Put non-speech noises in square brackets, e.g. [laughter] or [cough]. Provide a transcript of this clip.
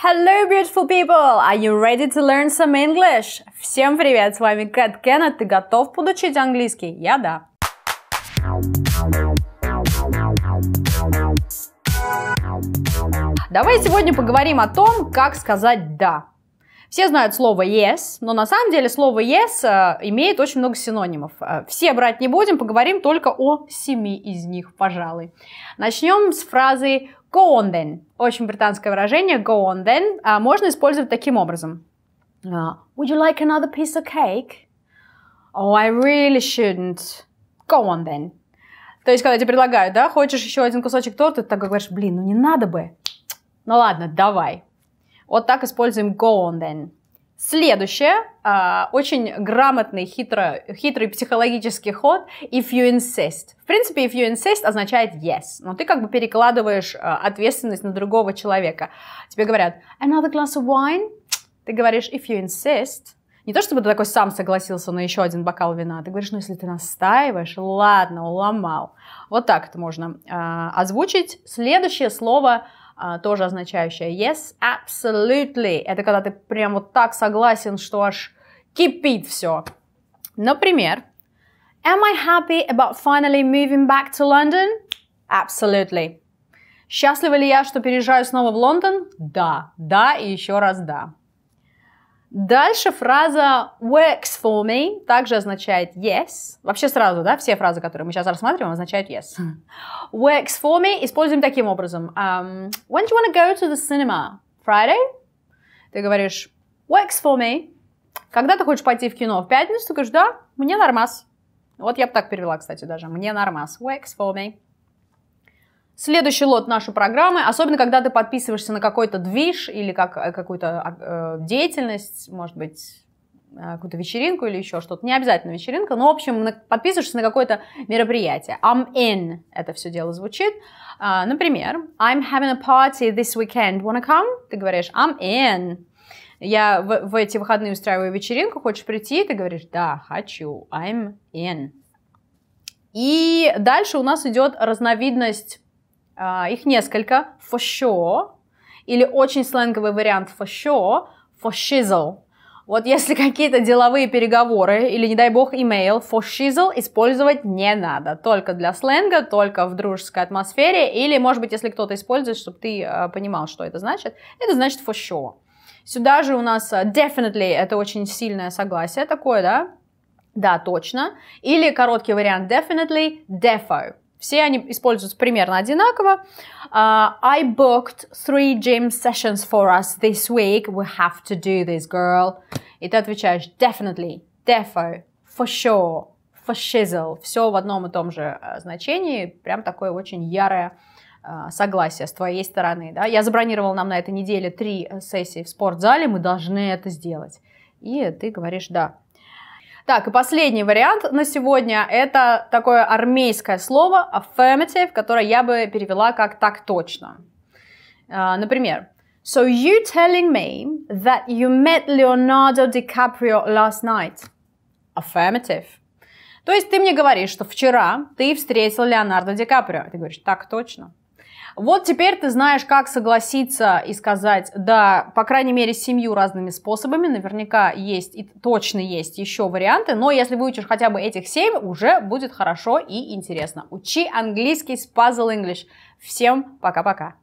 Hello, beautiful people! Are you ready to learn some English? Всем привет! С вами Кэт Кеннет. Ты готов подучить английский? Я да. Давай сегодня поговорим о том, как сказать «да». Все знают слово yes, но на самом деле слово yes э, имеет очень много синонимов. Э, все брать не будем, поговорим только о семи из них, пожалуй. Начнем с фразы go on then. Очень британское выражение go on then а можно использовать таким образом. Э, Would you like another piece of cake? Oh, I really shouldn't. Go on then. То есть, когда тебе предлагают, да, хочешь еще один кусочек торта, ты такой говоришь, блин, ну не надо бы. Ну ладно, давай. Вот так используем go on then. Следующее, а, очень грамотный, хитро, хитрый психологический ход if you insist. В принципе, if you insist означает yes, но ты как бы перекладываешь а, ответственность на другого человека. Тебе говорят another glass of wine, ты говоришь if you insist. Не то чтобы ты такой сам согласился на еще один бокал вина, ты говоришь, ну если ты настаиваешь, ладно, уломал. Вот так это можно а, озвучить. Следующее слово а, тоже означающее yes, absolutely. Это когда ты прям вот так согласен, что аж кипит все. Например, am I happy about finally moving back to London? Absolutely. Счастлива ли я, что переезжаю снова в Лондон? Да, да и еще раз да. Дальше фраза works for me также означает yes. Вообще сразу, да, все фразы, которые мы сейчас рассматриваем, означают yes. [laughs] Works for me используем таким образом. Um, when do you want to go to the cinema? Friday? Ты говоришь works for me. Когда ты хочешь пойти в кино? В пятницу? Ты говоришь, да, мне нормас. Вот я бы так перевела, кстати, даже. Мне нормас. Works for me. Следующий лот нашей программы, особенно когда ты подписываешься на какой-то движ или как, э, какую-то а, э, деятельность, может быть, э, какую-то вечеринку или еще что-то, не обязательно вечеринка, но, в общем, подписываешься на какое-то мероприятие. I'm in, это все дело звучит. Uh, например, I'm having a party this weekend, wanna come? Ты говоришь, I'm in. Я в, в эти выходные устраиваю вечеринку, хочешь прийти? Ты говоришь, да, хочу, I'm in. И дальше у нас идет разновидность а, их несколько. For sure. Или очень сленговый вариант for sure. For shizzle. Вот если [laughs] какие-то деловые переговоры или, не дай бог, имейл, for shizzle использовать не надо. Только для сленга, только в дружеской атмосфере. Или, может быть, если кто-то использует, чтобы ты э, понимал, что это значит. Это значит for sure. Сюда же у нас а, definitely, это очень сильное согласие такое, да? Да, точно. Или короткий вариант definitely, defo. Все они используются примерно одинаково. Uh, I booked three gym sessions for us this week. We have to do this, girl. И ты отвечаешь definitely, defo, for sure, for shizzle. Все в одном и том же э, значении. Прям такое очень ярое э, согласие с твоей стороны. Да? Я забронировал нам на этой неделе три э, сессии в спортзале. Мы должны это сделать. И ты говоришь «да». Так, и последний вариант на сегодня – это такое армейское слово affirmative, которое я бы перевела как «так точно». А, например, So you telling me that you met Leonardo DiCaprio last night? Affirmative. То есть ты мне говоришь, что вчера ты встретил Леонардо Ди Каприо. Ты говоришь, так точно. Вот теперь ты знаешь, как согласиться и сказать, да, по крайней мере, семью разными способами, наверняка есть и точно есть еще варианты, но если выучишь хотя бы этих семь, уже будет хорошо и интересно. Учи английский с Puzzle English. Всем пока-пока.